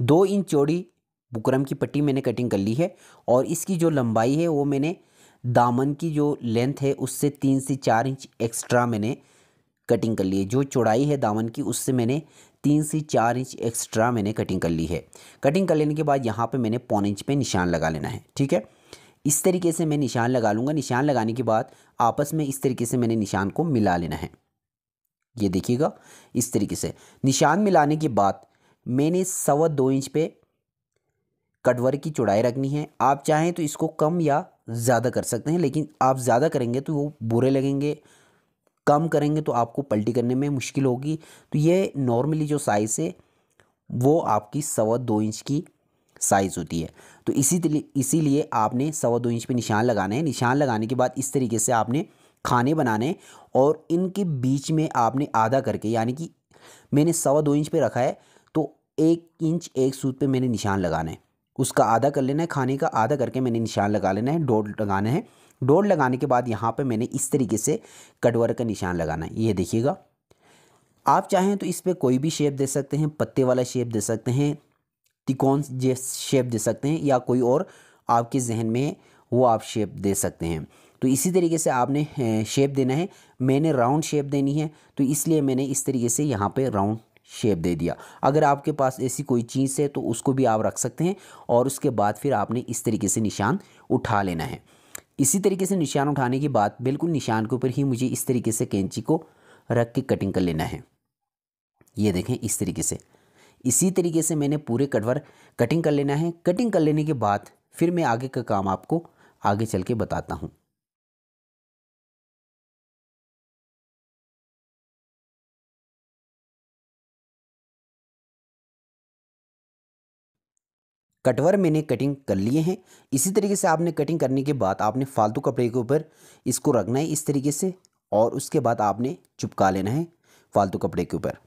दो इंच चौड़ी बुकरम की पट्टी मैंने कटिंग कर ली है और इसकी जो लंबाई है वो मैंने दामन की जो लेंथ है उससे तीन से चार इंच एक्स्ट्रा मैंने कटिंग कर ली है जो चौड़ाई है दामन की उससे मैंने तीन से चार इंच एक्स्ट्रा मैंने कटिंग कर ली है कटिंग कर लेने के बाद यहाँ पे मैंने पौन इंच पे निशान लगा लेना है ठीक है इस तरीके से मैं निशान लगा लूँगा निशान लगाने के बाद आपस में इस तरीके से मैंने निशान को मिला लेना है ये देखिएगा इस तरीके से निशान मिलाने के बाद मैंने सवा दो इंच पे कटवर की चौड़ाई रखनी है आप चाहें तो इसको कम या ज़्यादा कर सकते हैं लेकिन आप ज़्यादा करेंगे तो वो बुरे लगेंगे कम करेंगे तो आपको पलटी करने में मुश्किल होगी तो ये नॉर्मली जो साइज़ है वो आपकी सवा दो इंच की साइज़ होती है तो इसी इसीलिए आपने सवा दो इंच पे निशान लगाने हैं निशान लगाने के बाद इस तरीके से आपने खाने बनाने और इनके बीच में आपने आधा करके यानी कि मैंने सवा दो इंच पे रखा है एक इंच एक सूत पे मैंने निशान लगाना है उसका आधा कर लेना है खाने का आधा करके मैंने निशान लगा लेना है डोर लगाना है डोर लगाने के बाद यहाँ पे मैंने इस तरीके से कटवर का निशान लगाना है ये देखिएगा आप चाहें तो इस पर कोई भी शेप दे सकते हैं पत्ते वाला शेप दे सकते हैं तिकोन शेप दे सकते हैं या कोई और आपके जहन में वो आप शेप दे सकते हैं तो इसी तरीके से आपने शेप देना है मैंने राउंड शेप देनी है तो इसलिए मैंने इस तरीके से यहाँ पे राउंड शेप दे दिया अगर आपके पास ऐसी कोई चीज़ है तो उसको भी आप रख सकते हैं और उसके बाद फिर आपने इस तरीके से निशान उठा लेना है इसी तरीके से निशान उठाने के बाद बिल्कुल निशान के ऊपर ही मुझे इस तरीके से कैंची को रख के कटिंग कर लेना है ये देखें इस तरीके से इसी तरीके से मैंने पूरे कटवर कटिंग कर लेना है कटिंग कर लेने के बाद फिर मैं आगे का काम आपको आगे चल के बताता हूँ कटवर मैंने कटिंग कर लिए हैं इसी तरीके से आपने कटिंग करने के बाद आपने फालतू कपड़े के ऊपर इसको रखना है इस तरीके से और उसके बाद आपने चुपका लेना है फालतू कपड़े के ऊपर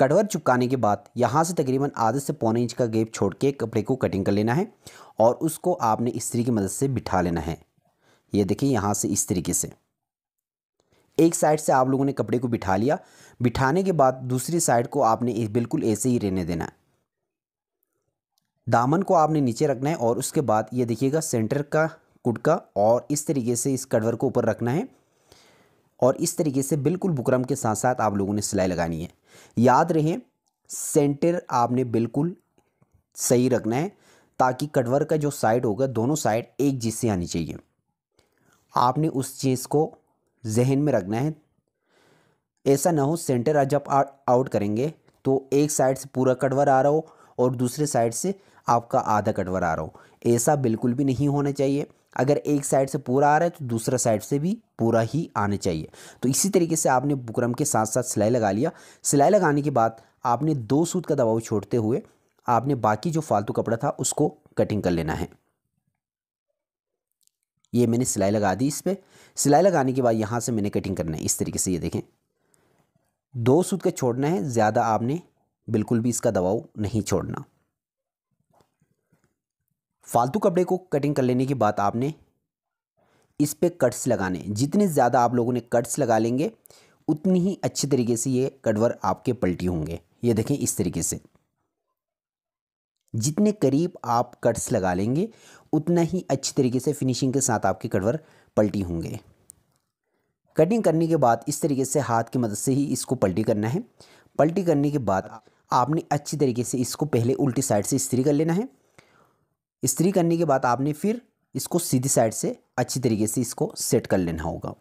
कटवर चुपकाने के बाद यहाँ से तकरीबन आधे से पौने इंच का गेप छोड़ के कपड़े को कटिंग कर लेना है और उसको आपने इस्त्री की मदद से बिठा लेना है ये देखिए यहाँ से इस तरीके से एक साइड से आप लोगों ने कपड़े को बिठा लिया बिठाने के बाद दूसरी साइड को आपने बिल्कुल ऐसे ही रहने देना है दामन को आपने नीचे रखना है और उसके बाद ये देखिएगा सेंटर का कुटका और इस तरीके से इस कटवर को ऊपर रखना है और इस तरीके से बिल्कुल बुकरम के साथ साथ आप लोगों ने सिलाई लगानी है याद रहे सेंटर आपने बिल्कुल सही रखना है ताकि कटवर का जो साइड होगा दोनों साइड एक जिससे से आनी चाहिए आपने उस चीज़ को जहन में रखना है ऐसा ना हो सेंटर जब आउट करेंगे तो एक साइड से पूरा कटवर आ रहा हो और दूसरे साइड से आपका आधा कटवर आ रहा हो ऐसा बिल्कुल भी नहीं होना चाहिए अगर एक साइड से पूरा आ रहा है तो दूसरा साइड से भी पूरा ही आना चाहिए तो इसी तरीके से आपने बुकरम के साथ साथ सिलाई लगा लिया सिलाई लगाने के बाद आपने दो सूत का दबाव छोड़ते हुए आपने बाकी जो फालतू कपड़ा था उसको कटिंग कर लेना है ये मैंने सिलाई लगा दी इस पर सिलाई लगाने के बाद यहाँ से मैंने कटिंग करना है इस तरीके से ये देखें दो सूत का छोड़ना है ज़्यादा आपने बिल्कुल भी इसका दबाव नहीं छोड़ना फालतू कपड़े को कटिंग कर लेने के बाद आपने इस पर कट्स लगाने जितने ज़्यादा आप लोगों ने कट्स लगा लेंगे उतनी ही अच्छे तरीके से ये कटवर आपके पलटी होंगे ये देखें इस तरीके से जितने करीब आप कट्स लगा लेंगे उतना ही अच्छी तरीके से फिनिशिंग के साथ आपके कटवर पलटी होंगे कटिंग करने के बाद इस तरीके से हाथ की मदद से ही इसको पलटी करना है पलटी करने के बाद आपने अच्छी तरीके से इसको पहले उल्टी साइड से इस्त्री कर लेना है इस्त्री करने के बाद आपने फिर इसको सीधी साइड से अच्छी तरीके से इसको सेट कर लेना होगा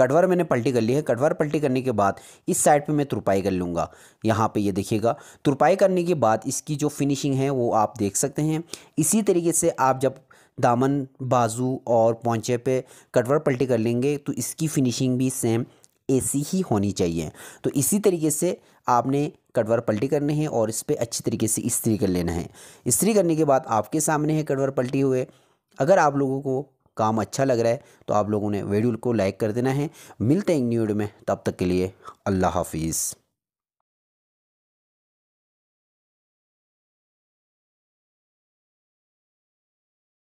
कटवर मैंने पलटी कर ली है कटवर पलटी करने के बाद इस साइड पे मैं तुरपाई कर लूँगा यहाँ पे ये यह देखिएगा तुरपाई करने के बाद इसकी जो फिनिशिंग है वो आप देख सकते हैं इसी तरीके से आप जब दामन बाजू और पौंचे पे कटवर पलटी कर लेंगे तो इसकी फिनिशिंग भी सेम ऐसी ही होनी चाहिए तो इसी तरीके से आपने कटवर पलटी करनी है और इस पर अच्छी तरीके से इस्त्री कर लेना है इस्त्री करने के बाद आपके सामने है कटवर पलटी हुए अगर आप लोगों को काम अच्छा लग रहा है तो आप लोगों ने वीडियो को लाइक कर देना है मिलते हैं न्यू वीडियो में तब तक के लिए अल्लाह हाफिज़